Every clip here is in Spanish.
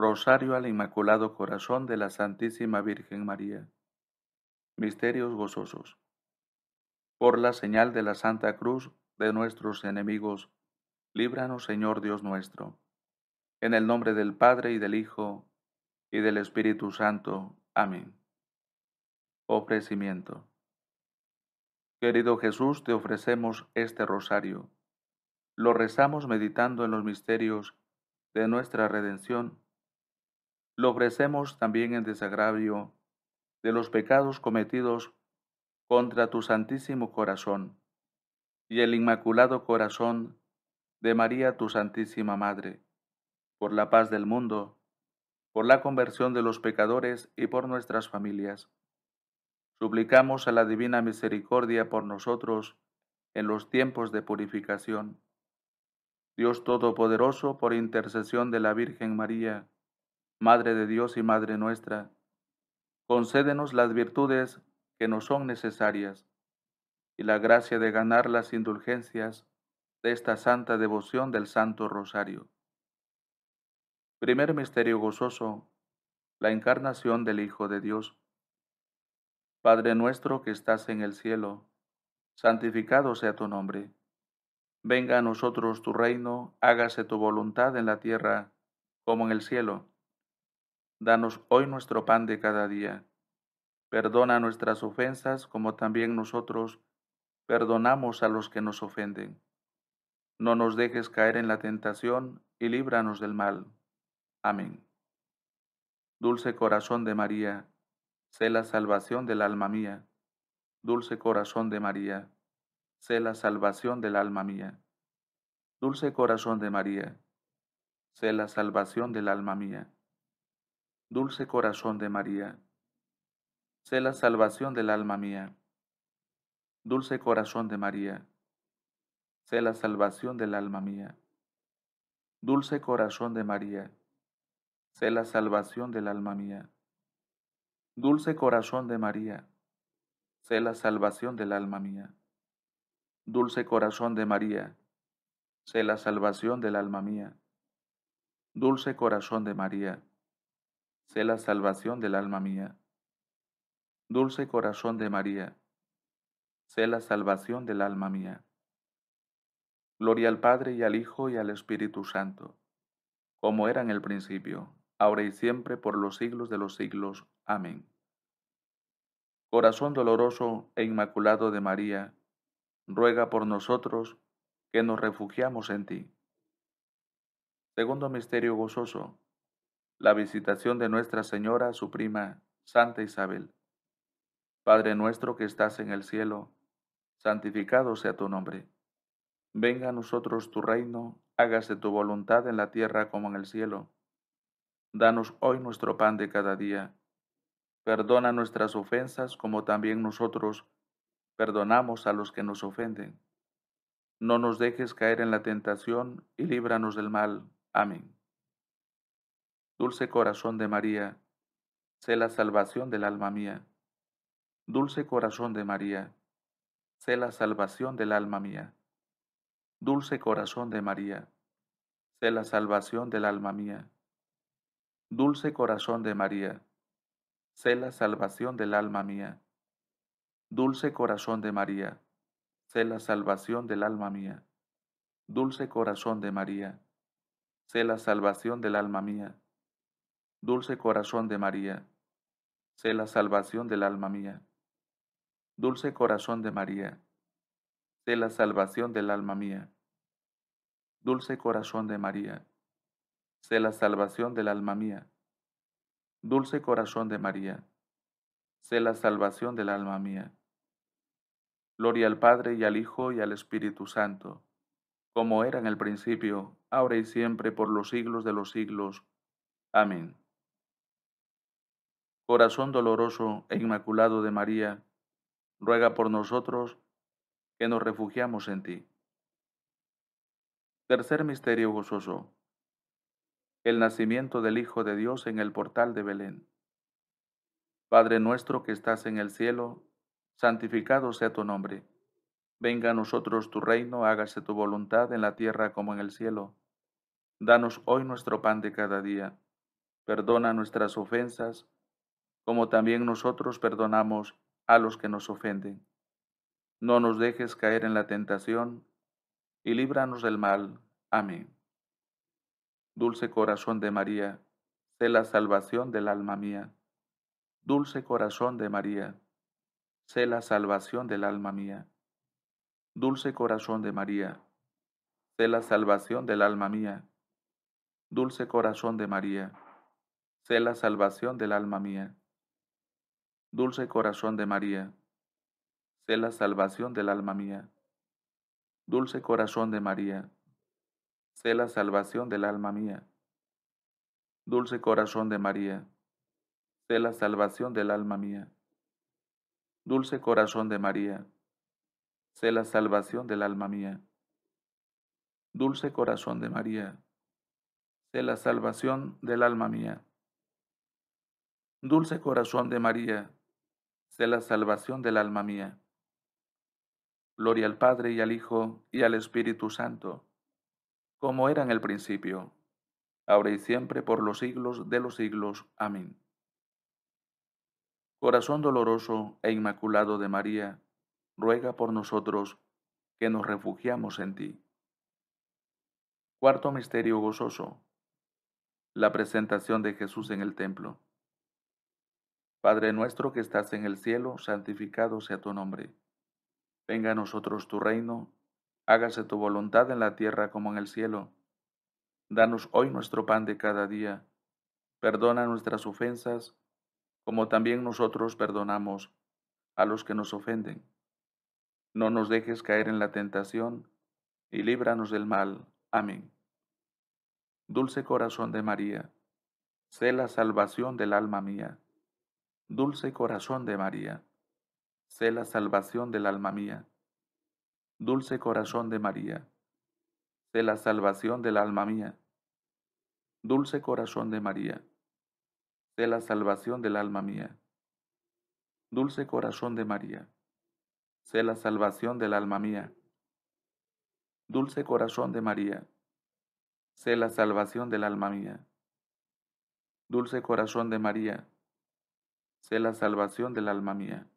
Rosario al Inmaculado Corazón de la Santísima Virgen María. Misterios gozosos. Por la señal de la Santa Cruz de nuestros enemigos, líbranos Señor Dios nuestro. En el nombre del Padre y del Hijo y del Espíritu Santo. Amén. Ofrecimiento. Querido Jesús, te ofrecemos este rosario. Lo rezamos meditando en los misterios de nuestra redención lo ofrecemos también en desagravio de los pecados cometidos contra tu santísimo corazón y el inmaculado corazón de María tu Santísima Madre, por la paz del mundo, por la conversión de los pecadores y por nuestras familias. Suplicamos a la divina misericordia por nosotros en los tiempos de purificación. Dios Todopoderoso, por intercesión de la Virgen María, Madre de Dios y Madre nuestra, concédenos las virtudes que nos son necesarias y la gracia de ganar las indulgencias de esta santa devoción del Santo Rosario. Primer misterio gozoso, la encarnación del Hijo de Dios. Padre nuestro que estás en el cielo, santificado sea tu nombre. Venga a nosotros tu reino, hágase tu voluntad en la tierra como en el cielo. Danos hoy nuestro pan de cada día. Perdona nuestras ofensas como también nosotros perdonamos a los que nos ofenden. No nos dejes caer en la tentación y líbranos del mal. Amén. Dulce corazón de María, sé la salvación del alma mía. Dulce corazón de María, sé la salvación del alma mía. Dulce corazón de María, sé la salvación del alma mía. Dulce corazón de María, sé la salvación del alma mía. Dulce corazón de María, sé la salvación del alma mía. Dulce corazón de María, sé la salvación del alma mía. Dulce corazón de María, sé la salvación del alma mía. Dulce corazón de María, sé la salvación del alma mía. Dulce corazón de María, sé la salvación del alma mía. Dulce corazón de María, sé la salvación del alma mía. Gloria al Padre y al Hijo y al Espíritu Santo, como era en el principio, ahora y siempre, por los siglos de los siglos. Amén. Corazón doloroso e inmaculado de María, ruega por nosotros que nos refugiamos en ti. Segundo misterio gozoso la visitación de Nuestra Señora, su prima, Santa Isabel. Padre nuestro que estás en el cielo, santificado sea tu nombre. Venga a nosotros tu reino, hágase tu voluntad en la tierra como en el cielo. Danos hoy nuestro pan de cada día. Perdona nuestras ofensas como también nosotros perdonamos a los que nos ofenden. No nos dejes caer en la tentación y líbranos del mal. Amén. Dulce corazón de María, sé la salvación del alma mía. Dulce corazón de María, sé la salvación del alma mía. Dulce corazón de María, sé la salvación del alma mía. Dulce corazón de María, sé la salvación del alma mía. Dulce corazón de María, sé la salvación del alma mía. Dulce corazón de María, sé la salvación del alma mía. Dulce corazón de María, sé la salvación del alma mía. Dulce corazón de María, sé la salvación del alma mía. Dulce corazón de María, sé la salvación del alma mía. Dulce corazón de María, sé la salvación del alma mía. Gloria al Padre y al Hijo y al Espíritu Santo, como era en el principio, ahora y siempre, por los siglos de los siglos. Amén. Corazón doloroso e inmaculado de María, ruega por nosotros que nos refugiamos en ti. Tercer misterio gozoso. El nacimiento del Hijo de Dios en el portal de Belén. Padre nuestro que estás en el cielo, santificado sea tu nombre. Venga a nosotros tu reino, hágase tu voluntad en la tierra como en el cielo. Danos hoy nuestro pan de cada día. Perdona nuestras ofensas como también nosotros perdonamos a los que nos ofenden. No nos dejes caer en la tentación, y líbranos del mal. Amén. Dulce corazón de María, sé la salvación del alma mía. Dulce corazón de María, sé la salvación del alma mía. Dulce corazón de María, sé la salvación del alma mía. Dulce corazón de María, sé la salvación del alma mía. Dulce corazón de María, sé la salvación del alma mía. Dulce corazón de María, sé la salvación del alma mía. Dulce corazón de María, sé la salvación del alma mía. Dulce corazón de María, sé la salvación del alma mía. Dulce corazón de María, sé la salvación del alma mía. Dulce corazón de María, de la salvación del alma mía. Gloria al Padre y al Hijo y al Espíritu Santo, como era en el principio, ahora y siempre por los siglos de los siglos. Amén. Corazón doloroso e inmaculado de María, ruega por nosotros que nos refugiamos en ti. Cuarto misterio gozoso. La presentación de Jesús en el templo. Padre nuestro que estás en el cielo, santificado sea tu nombre. Venga a nosotros tu reino, hágase tu voluntad en la tierra como en el cielo. Danos hoy nuestro pan de cada día. Perdona nuestras ofensas, como también nosotros perdonamos a los que nos ofenden. No nos dejes caer en la tentación, y líbranos del mal. Amén. Dulce corazón de María, sé la salvación del alma mía. Dulce corazón de María, sé la salvación del alma mía. Dulce corazón de María, sé la salvación del alma mía. Dulce corazón de María, sé la salvación del alma mía. Dulce corazón de María, sé la salvación del alma mía. Dulce corazón de María, sé la salvación del alma mía. Dulce corazón de María, sé la salvación del alma mía.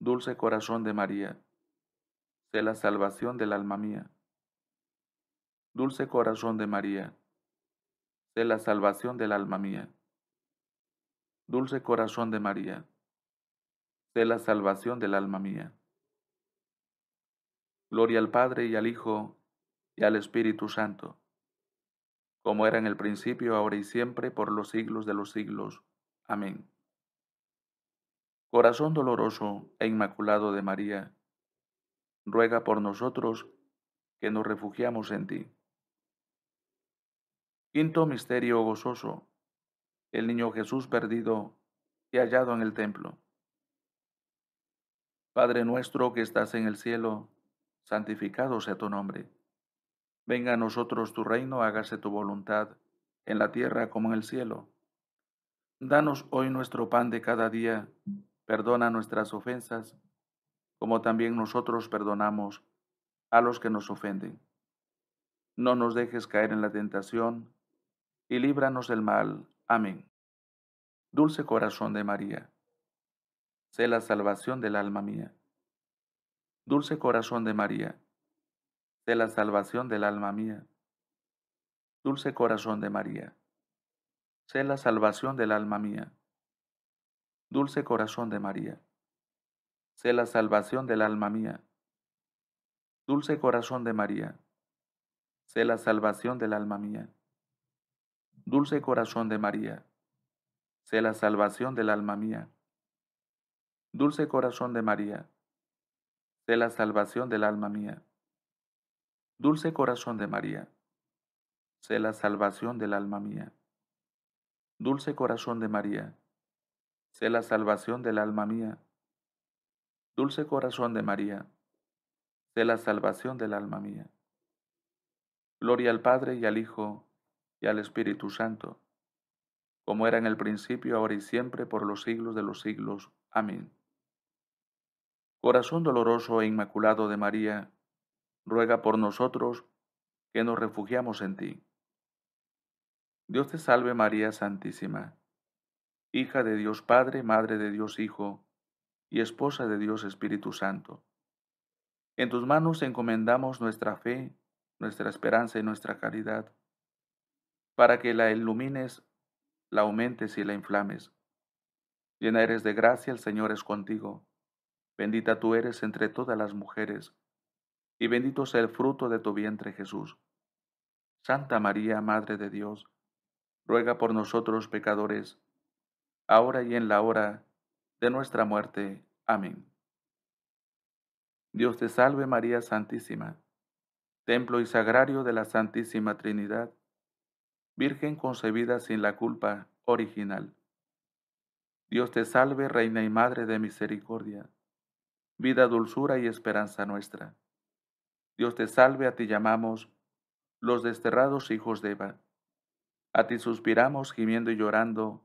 Dulce corazón de María, sé la salvación del alma mía. Dulce corazón de María, sé la salvación del alma mía. Dulce corazón de María, sé la salvación del alma mía. Gloria al Padre y al Hijo y al Espíritu Santo, como era en el principio, ahora y siempre, por los siglos de los siglos. Amén. Corazón doloroso e inmaculado de María, ruega por nosotros que nos refugiamos en ti. Quinto misterio gozoso, el niño Jesús perdido y hallado en el templo. Padre nuestro que estás en el cielo, santificado sea tu nombre. Venga a nosotros tu reino, hágase tu voluntad, en la tierra como en el cielo. Danos hoy nuestro pan de cada día Perdona nuestras ofensas, como también nosotros perdonamos a los que nos ofenden. No nos dejes caer en la tentación, y líbranos del mal. Amén. Dulce corazón de María, sé la salvación del alma mía. Dulce corazón de María, sé la salvación del alma mía. Dulce corazón de María, sé la salvación del alma mía. Dulce corazón de María, sé la salvación del alma mía. Dulce corazón de María, sé la salvación del alma mía. Dulce corazón de María, sé la salvación del alma mía. Dulce corazón de María, sé la salvación del alma mía. Dulce corazón de María, sé la salvación del alma mía. Dulce corazón de María, sé la salvación del alma mía. Dulce corazón de María, sé la salvación del alma mía. Gloria al Padre y al Hijo y al Espíritu Santo, como era en el principio, ahora y siempre, por los siglos de los siglos. Amén. Corazón doloroso e inmaculado de María, ruega por nosotros que nos refugiamos en ti. Dios te salve María Santísima hija de Dios Padre, madre de Dios Hijo, y esposa de Dios Espíritu Santo. En tus manos encomendamos nuestra fe, nuestra esperanza y nuestra caridad, para que la ilumines, la aumentes y la inflames. Llena eres de gracia, el Señor es contigo. Bendita tú eres entre todas las mujeres, y bendito sea el fruto de tu vientre Jesús. Santa María, Madre de Dios, ruega por nosotros pecadores, ahora y en la hora de nuestra muerte. Amén. Dios te salve María Santísima, templo y sagrario de la Santísima Trinidad, Virgen concebida sin la culpa original. Dios te salve Reina y Madre de Misericordia, vida, dulzura y esperanza nuestra. Dios te salve, a ti llamamos los desterrados hijos de Eva. A ti suspiramos gimiendo y llorando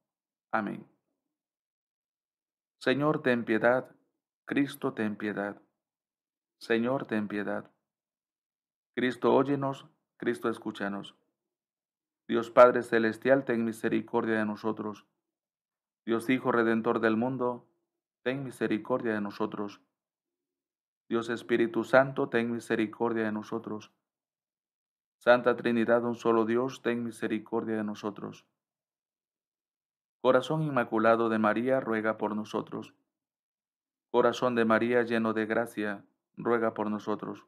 Amén. Señor, ten piedad. Cristo, ten piedad. Señor, ten piedad. Cristo, óyenos. Cristo, escúchanos. Dios Padre Celestial, ten misericordia de nosotros. Dios Hijo Redentor del mundo, ten misericordia de nosotros. Dios Espíritu Santo, ten misericordia de nosotros. Santa Trinidad, un solo Dios, ten misericordia de nosotros. Corazón Inmaculado de María, ruega por nosotros. Corazón de María, lleno de gracia, ruega por nosotros.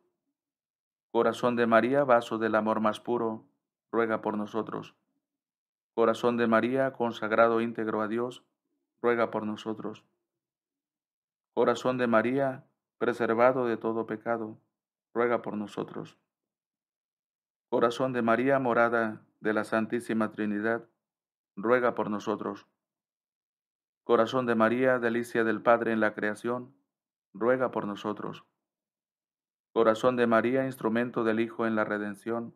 Corazón de María, vaso del amor más puro, ruega por nosotros. Corazón de María, consagrado íntegro a Dios, ruega por nosotros. Corazón de María, preservado de todo pecado, ruega por nosotros. Corazón de María, morada de la Santísima Trinidad, ruega por nosotros. Corazón de María, delicia del Padre en la creación, ruega por nosotros. Corazón de María, instrumento del Hijo en la redención,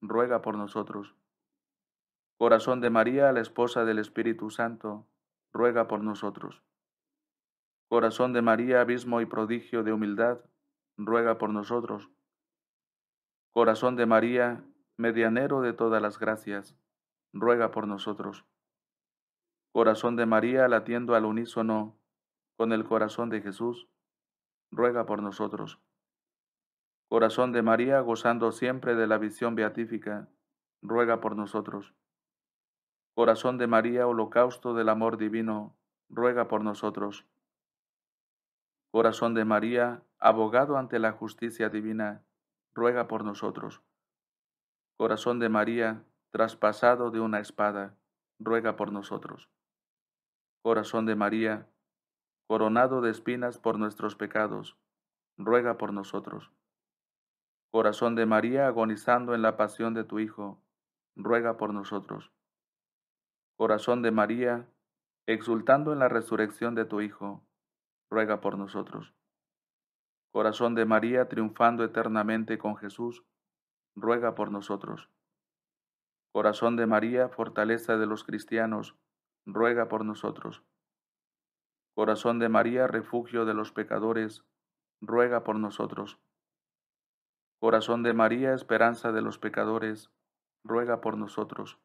ruega por nosotros. Corazón de María, la esposa del Espíritu Santo, ruega por nosotros. Corazón de María, abismo y prodigio de humildad, ruega por nosotros. Corazón de María, medianero de todas las gracias, ruega por nosotros. Corazón de María, latiendo al unísono con el corazón de Jesús, ruega por nosotros. Corazón de María, gozando siempre de la visión beatífica, ruega por nosotros. Corazón de María, holocausto del amor divino, ruega por nosotros. Corazón de María, abogado ante la justicia divina, ruega por nosotros. Corazón de María, traspasado de una espada, ruega por nosotros. Corazón de María, coronado de espinas por nuestros pecados, ruega por nosotros. Corazón de María, agonizando en la pasión de tu Hijo, ruega por nosotros. Corazón de María, exultando en la resurrección de tu Hijo, ruega por nosotros. Corazón de María, triunfando eternamente con Jesús, ruega por nosotros. Corazón de María, fortaleza de los cristianos, ruega por nosotros. Corazón de María, refugio de los pecadores, ruega por nosotros. Corazón de María, esperanza de los pecadores, ruega por nosotros.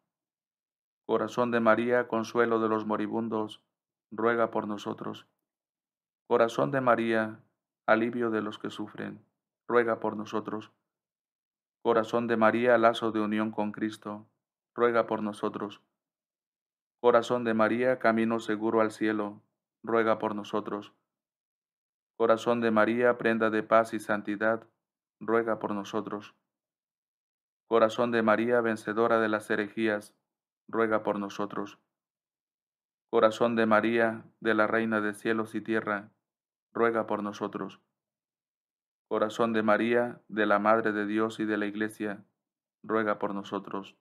Corazón de María, consuelo de los moribundos, ruega por nosotros. Corazón de María, alivio de los que sufren, ruega por nosotros. Corazón de María, lazo de unión con Cristo, ruega por nosotros. Corazón de María, camino seguro al cielo, ruega por nosotros. Corazón de María, prenda de paz y santidad, ruega por nosotros. Corazón de María, vencedora de las herejías, ruega por nosotros. Corazón de María, de la Reina de cielos y tierra, ruega por nosotros. Corazón de María, de la Madre de Dios y de la Iglesia, ruega por nosotros.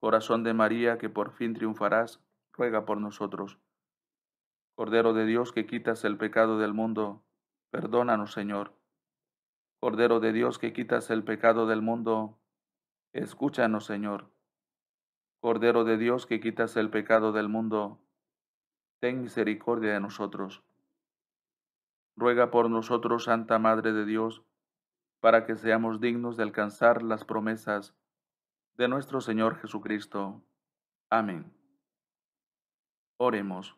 Corazón de María, que por fin triunfarás, ruega por nosotros. Cordero de Dios, que quitas el pecado del mundo, perdónanos, Señor. Cordero de Dios, que quitas el pecado del mundo, escúchanos, Señor. Cordero de Dios, que quitas el pecado del mundo, ten misericordia de nosotros. Ruega por nosotros, Santa Madre de Dios, para que seamos dignos de alcanzar las promesas de nuestro Señor Jesucristo. Amén. Oremos.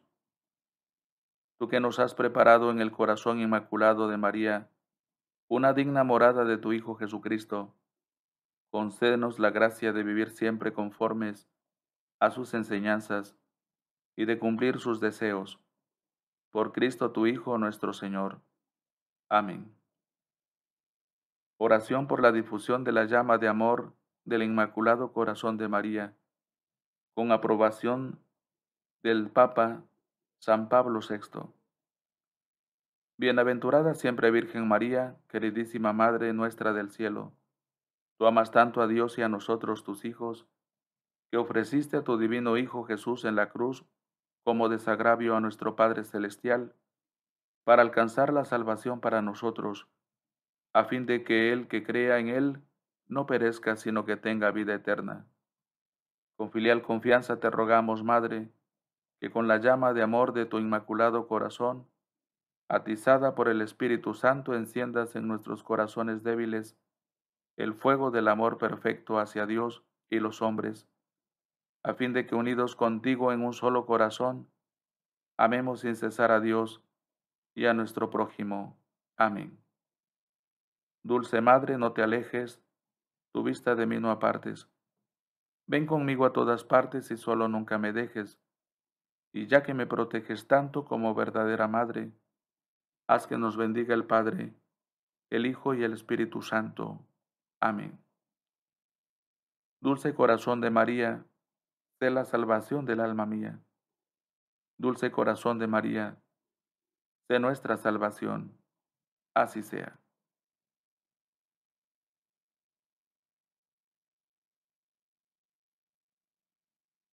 Tú que nos has preparado en el corazón inmaculado de María, una digna morada de tu Hijo Jesucristo, concédenos la gracia de vivir siempre conformes a sus enseñanzas y de cumplir sus deseos. Por Cristo tu Hijo nuestro Señor. Amén. Oración por la difusión de la llama de amor del Inmaculado Corazón de María, con aprobación del Papa San Pablo VI. Bienaventurada siempre Virgen María, queridísima Madre nuestra del cielo, tú amas tanto a Dios y a nosotros tus hijos, que ofreciste a tu divino Hijo Jesús en la cruz como desagravio a nuestro Padre Celestial, para alcanzar la salvación para nosotros, a fin de que el que crea en Él no perezca, sino que tenga vida eterna. Con filial confianza te rogamos, Madre, que con la llama de amor de tu inmaculado corazón, atizada por el Espíritu Santo, enciendas en nuestros corazones débiles el fuego del amor perfecto hacia Dios y los hombres, a fin de que unidos contigo en un solo corazón, amemos sin cesar a Dios y a nuestro prójimo. Amén. Dulce Madre, no te alejes tu vista de mí no apartes. Ven conmigo a todas partes y solo nunca me dejes. Y ya que me proteges tanto como verdadera madre, haz que nos bendiga el Padre, el Hijo y el Espíritu Santo. Amén. Dulce corazón de María, sé la salvación del alma mía. Dulce corazón de María, sé nuestra salvación. Así sea.